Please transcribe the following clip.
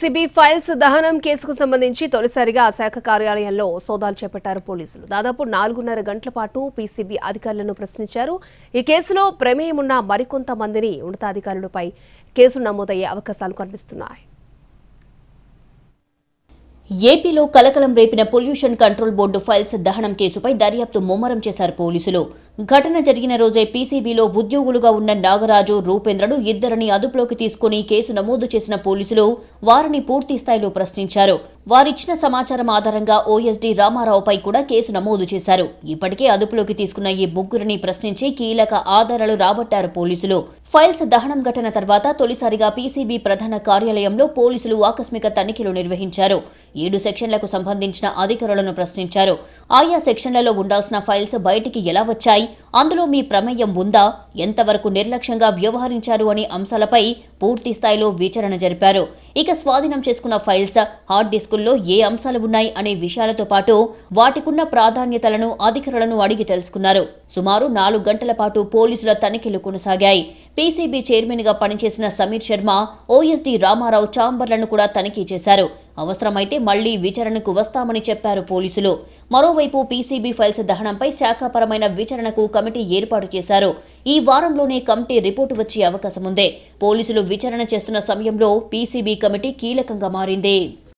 CB files దహనం కేసుకు సంబంధించి తొలిసారిగా ఆ శాఖ కార్యాలయంలో సోదాలు చేపట్టారు పోలీసులు దాదాపు నాలుగున్నర గంటల పాటు పీసీబీ అధికారులను ప్రశ్నించారు ఈ కేసులో ప్రమేయం ఉన్న మరికొంతమందిని ఉన్నతాధికారులపై కేసులు నమోదయ్యే అవకాశాలు కనిపిస్తున్నాయి ఏపీలో కలకలం రేపిన పొల్యూషన్ కంట్రోల్ బోర్డు ఫైల్స్ దహనం కేసుపై దర్యాప్తు ముమ్మరం చేశారు పోలీసులు ఘటన జరిగిన రోజే పీసీబీలో ఉద్యోగులుగా ఉన్న నాగరాజు రూపేంద్రను ఇద్దరిని అదుపులోకి తీసుకుని కేసు నమోదు చేసిన పోలీసులు వారిని పూర్తి స్థాయిలో ప్రశ్నించారు వారిచ్చిన సమాచారం ఆధారంగా ఓఎస్డీ రామారావుపై కూడా కేసు నమోదు చేశారు ఇప్పటికే అదుపులోకి తీసుకున్న ఈ ముగ్గురిని ప్రశ్నించి కీలక ఆధారాలు రాబట్టారు పోలీసులు ఫైల్స్ దహనం ఘటన తర్వాత తొలిసారిగా పీసీబీ ప్రధాన కార్యాలయంలో పోలీసులు ఆకస్మిక తనిఖీలు నిర్వహించారు ఏడు సెక్షన్లకు సంబంధించిన అధికారులను ప్రశ్నించారు ఆయా సెక్షన్లలో ఉండాల్సిన ఫైల్స్ బయటికి ఎలా వచ్చాయి అందులో మీ ప్రమేయం ఉందా ఎంతవరకు నిర్లక్ష్యంగా వ్యవహరించారు అనే అంశాలపై పూర్తి స్థాయిలో విచారణ జరిపారు ఇక స్వాధీనం చేసుకున్న ఫైల్స్ హార్డ్ డిస్కుల్లో ఏ అంశాలు ఉన్నాయి అనే విషయాలతో పాటు వాటికున్న ప్రాధాన్యతలను అధికారులను అడిగి తెలుసుకున్నారు సుమారు నాలుగు గంటల పాటు పోలీసుల తనిఖీలు కొనసాగాయి పీసీబీ చైర్మన్గా పనిచేసిన సమీర్ శర్మ ఓఎస్డీ రామారావు చాంబర్లను కూడా తనిఖీ చేశారు అవసరమైతే మళ్లీ విచారణకు వస్తామని చెప్పారు పోలీసులు మరోవైపు పీసీబీ ఫైల్స్ దహనంపై శాఖాపరమైన విచారణకు కమిటీ ఏర్పాటు చేశారు ఈ వారంలోనే కమిటీ రిపోర్టు వచ్చే అవకాశముందే పోలీసులు విచారణ చేస్తున్న సమయంలో పీసీబీ కమిటీ కీలకంగా మారింది